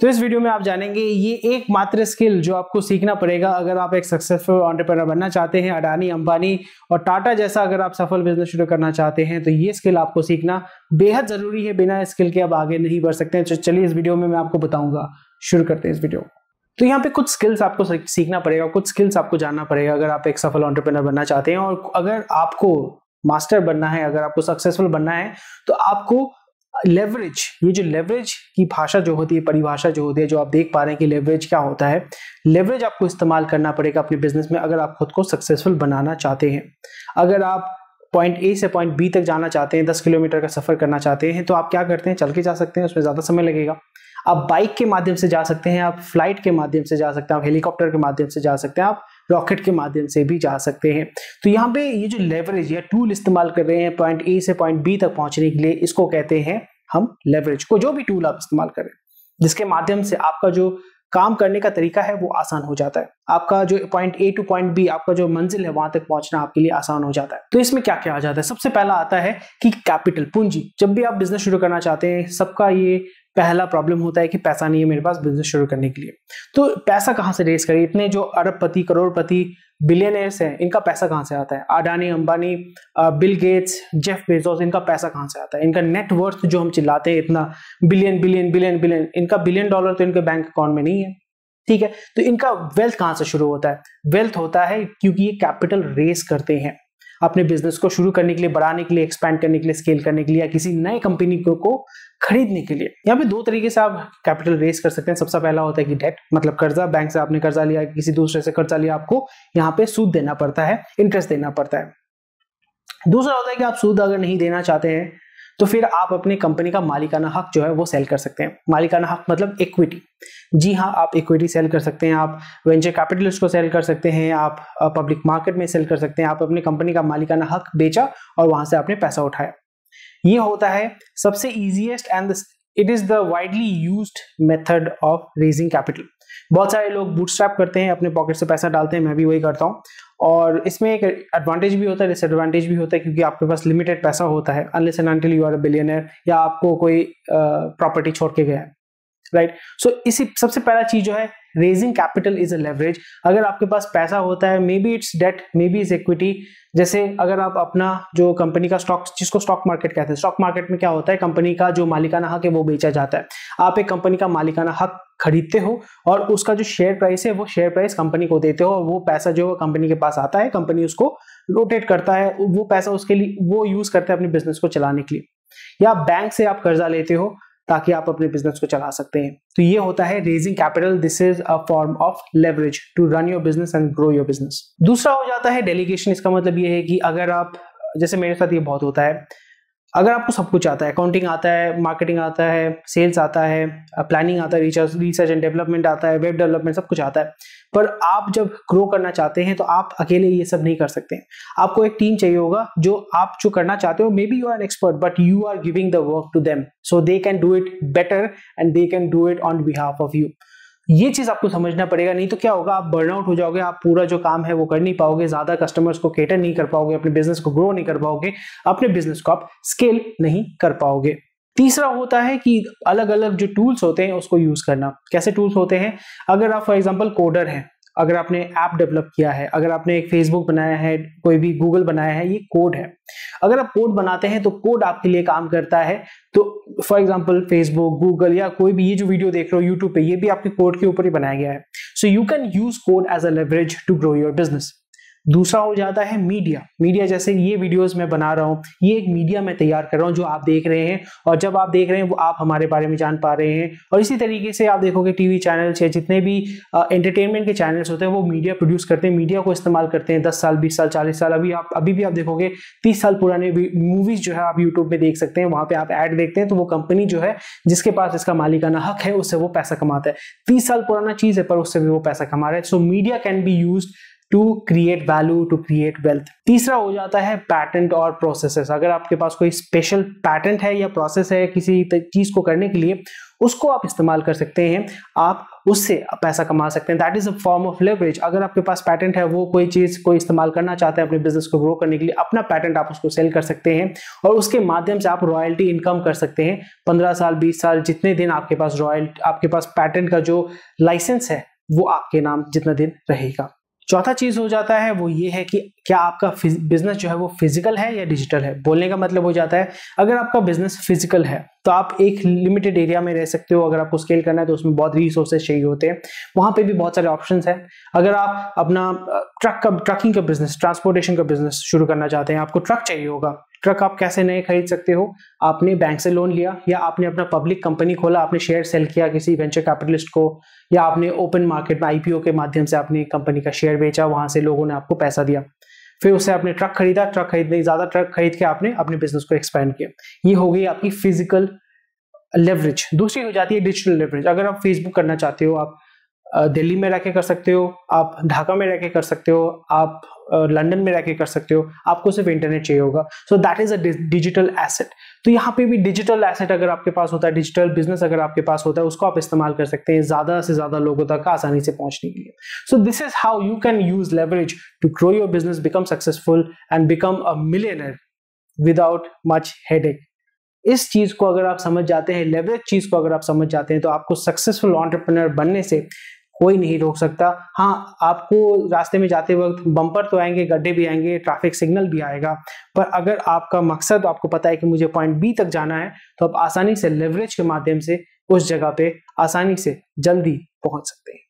तो इस वीडियो में आप जानेंगे ये एकमात्र स्किल जो आपको सीखना पड़ेगा अगर आप एक सक्सेसफुल ऑन्टरप्रेनर बनना चाहते हैं अडानी अंबानी और टाटा जैसा अगर आप सफल बिजनेस शुरू करना चाहते हैं तो ये स्किल आपको सीखना बेहद जरूरी है बिना स्किल के आप आगे नहीं बढ़ सकते हैं चलिए इस वीडियो में मैं आपको बताऊंगा शुरू करते हैं इस वीडियो तो यहाँ पे कुछ स्किल्स आपको सीखना पड़ेगा कुछ स्किल्स आपको जानना पड़ेगा अगर आप एक सफल ऑन्टरप्रेनर बनना चाहते हैं और अगर आपको मास्टर बनना है अगर आपको सक्सेसफुल बनना है तो आपको लेवरेज ये जो लेवरेज की भाषा जो होती है परिभाषा जो होती है जो आप देख पा रहे हैं कि लेवरेज क्या होता है लेवरेज आपको इस्तेमाल करना पड़ेगा अपने बिजनेस में अगर आप खुद को सक्सेसफुल बनाना चाहते हैं अगर आप पॉइंट ए से पॉइंट बी तक जाना चाहते हैं दस किलोमीटर का सफर करना चाहते हैं तो आप क्या करते हैं चल के जा सकते हैं उसमें ज़्यादा समय लगेगा आप बाइक के माध्यम से जा सकते हैं आप फ्लाइट के माध्यम से जा सकते हैं आप हेलीकॉप्टर के माध्यम से जा सकते हैं आप रॉकेट के माध्यम से भी जा सकते हैं तो यहाँ पे ये जो लेवरेज या टूल इस्तेमाल कर रहे हैं पॉइंट ए से पॉइंट बी तक पहुंचने के लिए इसको कहते हैं हम लेवरेज को जो भी टूल आप इस्तेमाल करें जिसके माध्यम से आपका जो काम करने का तरीका है वो आसान हो जाता है आपका जो point A to point B आपका जो मंजिल है वहां तक पहुंचना आपके लिए आसान हो जाता है तो इसमें क्या क्या आ जाता है सबसे पहला आता है कि कैपिटल पूंजी जब भी आप बिजनेस शुरू करना चाहते हैं सबका ये पहला प्रॉब्लम होता है कि पैसा नहीं है मेरे पास बिजनेस शुरू करने के लिए तो पैसा कहाँ से रेस करें इतने जो अरबपति करोड़पति बिलियनर्स हैं इनका पैसा कहाँ से आता है Adani Ambani Bill Gates Jeff Bezos इनका पैसा कहाँ से आता है इनका नेटवर्थ जो हम चिल्लाते हैं इतना बिलियन बिलियन बिलियन बिलियन इनका बिलियन डॉलर तो इनके बैंक अकाउंट में नहीं है ठीक है तो इनका वेल्थ कहाँ से शुरू होता है वेल्थ होता है क्योंकि ये कैपिटल रेस करते हैं अपने बिजनेस को शुरू करने के लिए बढ़ाने के लिए एक्सपैंड करने के लिए स्केल करने के लिए या किसी नए कंपनी को, को खरीदने के लिए यहाँ पे दो तरीके से आप कैपिटल रेस कर सकते हैं सबसे पहला होता है कि डेट मतलब कर्जा बैंक से आपने कर्जा लिया किसी दूसरे से कर्जा लिया आपको यहाँ पे सूद देना पड़ता है इंटरेस्ट देना पड़ता है दूसरा होता है कि आप सूद अगर नहीं देना चाहते हैं तो फिर आप अपने कंपनी का मालिकाना हक जो है वो सेल कर सकते हैं मालिकाना हक मतलब इक्विटी जी हाँ आप इक्विटी सेल कर सकते हैं आप वेंचर कैपिटलिस्ट को सेल कर सकते हैं आप पब्लिक मार्केट में सेल कर सकते हैं आप अपनी कंपनी का मालिकाना हक बेचा और वहां से आपने पैसा उठाया ये होता है सबसे easiest and it is the widely use method of raising capital बहुत सारे लोग बूटस्ट्रैप करते हैं अपने पॉकेट से पैसा डालते हैं मैं भी वही करता हूँ और इसमें एक एडवांटेज भी होता है डिसएडवांटेज भी होता है क्योंकि आपके पास लिमिटेड पैसा होता है unless and until you are a billionaire या आपको कोई प्रॉपर्टी छोड़ के गया है राइट right? सो so, इसी सबसे पहला चीज जो है raising capital is a leverage अगर आपके पास पैसा होता है maybe it's debt maybe is equity जैसे अगर आप अपना जो कंपनी का स्टॉक जिसको स्टॉक मार्केट कहते हैं स्टॉक मार्केट में क्या होता है कंपनी का जो मालिकाना हक है वो बेचा जाता है आप एक कंपनी का मालिकाना हक खरीदते हो और उसका जो शेयर प्राइस है वो शेयर प्राइस कंपनी को देते हो और वो पैसा जो है कंपनी के पास आता है कंपनी उसको रोटेट करता है वो पैसा उसके लिए वो यूज करते हैं अपने बिजनेस को चलाने के लिए या बैंक से आप कर्जा लेते हो ताकि आप अपने बिजनेस को चला सकते हैं तो ये होता है raising capital this is a form of leverage to run your business and grow your business दूसरा हो जाता है डेलीगेशन इसका मतलब ये है कि अगर आप जैसे मेरे साथ ये बहुत होता है अगर आपको सब कुछ आता है अकाउंटिंग आता है मार्केटिंग आता है सेल्स आता है प्लानिंग uh, आता है रिसर्च रिसर्च एंड डेवलपमेंट आता है वेब डेवलपमेंट सब कुछ आता है पर आप जब ग्रो करना चाहते हैं तो आप अकेले ये सब नहीं कर सकते आपको एक टीम चाहिए होगा जो आप जो करना चाहते हो maybe you are expert but you are giving the work to them so they can do it better and they can do it on behalf of you ये चीज आपको समझना पड़ेगा नहीं तो क्या होगा आप बर्नआउट हो जाओगे आप पूरा जो काम है वो कर नहीं पाओगे ज्यादा कस्टमर्स को केटर नहीं कर पाओगे अपने बिजनेस को ग्रो नहीं कर पाओगे अपने बिजनेस को आप स्केल नहीं कर पाओगे तीसरा होता है कि अलग अलग जो टूल्स होते हैं उसको यूज करना कैसे टूल्स होते हैं अगर आप फॉर एग्जाम्पल कोडर हैं अगर आपने ऐप डेवलप किया है अगर आपने एक फेसबुक बनाया है कोई भी गूगल बनाया है ये कोड है अगर आप कोड बनाते हैं तो कोड आपके लिए काम करता है तो फॉर एग्जाम्पल फेसबुक गूगल या कोई भी ये जो वीडियो देख रहे हो यूट्यूब पे ये भी आपके कोड के ऊपर ही बनाया गया है so you can use code as a leverage to grow your business दूसरा हो जाता है मीडिया मीडिया जैसे ये वीडियोस मैं बना रहा हूँ ये एक मीडिया मैं तैयार कर रहा हूँ जो आप देख रहे हैं और जब आप देख रहे हैं वो आप हमारे बारे में जान पा रहे हैं और इसी तरीके से आप देखोगे टीवी चैनल्स या जितने भी एंटरटेनमेंट के चैनल्स होते हैं वो मीडिया प्रोड्यूस करते हैं मीडिया को इस्तेमाल करते हैं दस साल बीस साल चालीस साल अभी आप अभी भी आप देखोगे तीस साल पुराने मूवीज जो है आप यूट्यूब में देख सकते हैं वहाँ पर आप एड देखते हैं तो वो कंपनी जो है जिसके पास इसका मालिकाना हक है उससे वो पैसा कमाता है तीस साल पुराना चीज है पर उससे भी वो पैसा कमा रहा है so media can be use to create value to create wealth तीसरा हो जाता है पैटेंट और प्रोसेसेस अगर आपके पास कोई स्पेशल पैटेंट है या प्रोसेस है किसी चीज को करने के लिए उसको आप इस्तेमाल कर सकते हैं आप उससे पैसा कमा सकते हैं that is a form of leverage अगर आपके पास पैटेंट है वो कोई चीज को इस्तेमाल करना चाहते हैं अपने बिजनेस को ग्रो करने के लिए अपना पैटेंट आप उसको सेल कर सकते हैं और उसके माध्यम से आप रॉयल्टी इनकम कर सकते हैं पंद्रह साल बीस साल जितने दिन आपके पास रॉयल आपके पास पैटेंट का जो लाइसेंस है वो आपके नाम जितना दिन रहेगा चौथा चीज हो जाता है वो ये है कि क्या आपका बिजनेस जो है वो फिजिकल है या डिजिटल है बोलने का मतलब हो जाता है अगर आपका बिजनेस फिजिकल है तो आप एक लिमिटेड एरिया में रह सकते हो अगर आपको स्केल करना है तो उसमें बहुत रिसोर्सेज चाहिए होते हैं वहां पे भी बहुत सारे ऑप्शन हैं अगर आप अपना ट्रक का ट्रकिंग का बिजनेस ट्रांसपोर्टेशन का बिजनेस शुरू करना चाहते हैं आपको ट्रक चाहिए होगा ट्रक आप कैसे नए खरीद सकते हो आपने बैंक से लोन लिया या आपने अपना पब्लिक कंपनी खोला आपने शेयर सेल किया किसी वेंचर कैपिटलिस्ट को या आपने ओपन मार्केट में आईपीओ के माध्यम से अपनी कंपनी का शेयर बेचा वहां से लोगों ने आपको पैसा दिया फिर उससे आपने ट्रक खरीदा ट्रक खरीदने ज्यादा ट्रक खरीद के आपने अपने बिजनेस को एक्सपेंड किया ये हो गई आपकी फिजिकल लेवरेज दूसरी हो जाती है डिजिटल लेवरेज अगर आप फेसबुक करना चाहते हो आप दिल्ली में रह के कर सकते हो आप ढाका में रह के कर सकते हो आप लंदन में रह कर सकते हो आपको सिर्फ इंटरनेट चाहिए होगा so that is a digital asset तो यहाँ पे भी डिजिटल एसेट अगर आपके पास होता है डिजिटल बिजनेस अगर आपके पास होता है उसको आप इस्तेमाल कर सकते हैं ज्यादा से ज्यादा लोगों तक आसानी से पहुंचने के लिए so this is how you can use leverage to grow your business become successful and become a millionaire without much head इस चीज को अगर आप समझ जाते हैं लेवरेज चीज को अगर आप समझ जाते हैं तो आपको सक्सेसफुल ऑन्टरप्रनर बनने से कोई नहीं रोक सकता हाँ आपको रास्ते में जाते वक्त बम्पर तो आएंगे गड्ढे भी आएंगे ट्रैफिक सिग्नल भी आएगा पर अगर आपका मकसद आपको पता है कि मुझे पॉइंट बी तक जाना है तो आप आसानी से लेवरेज के माध्यम से उस जगह पे आसानी से जल्दी पहुंच सकते हैं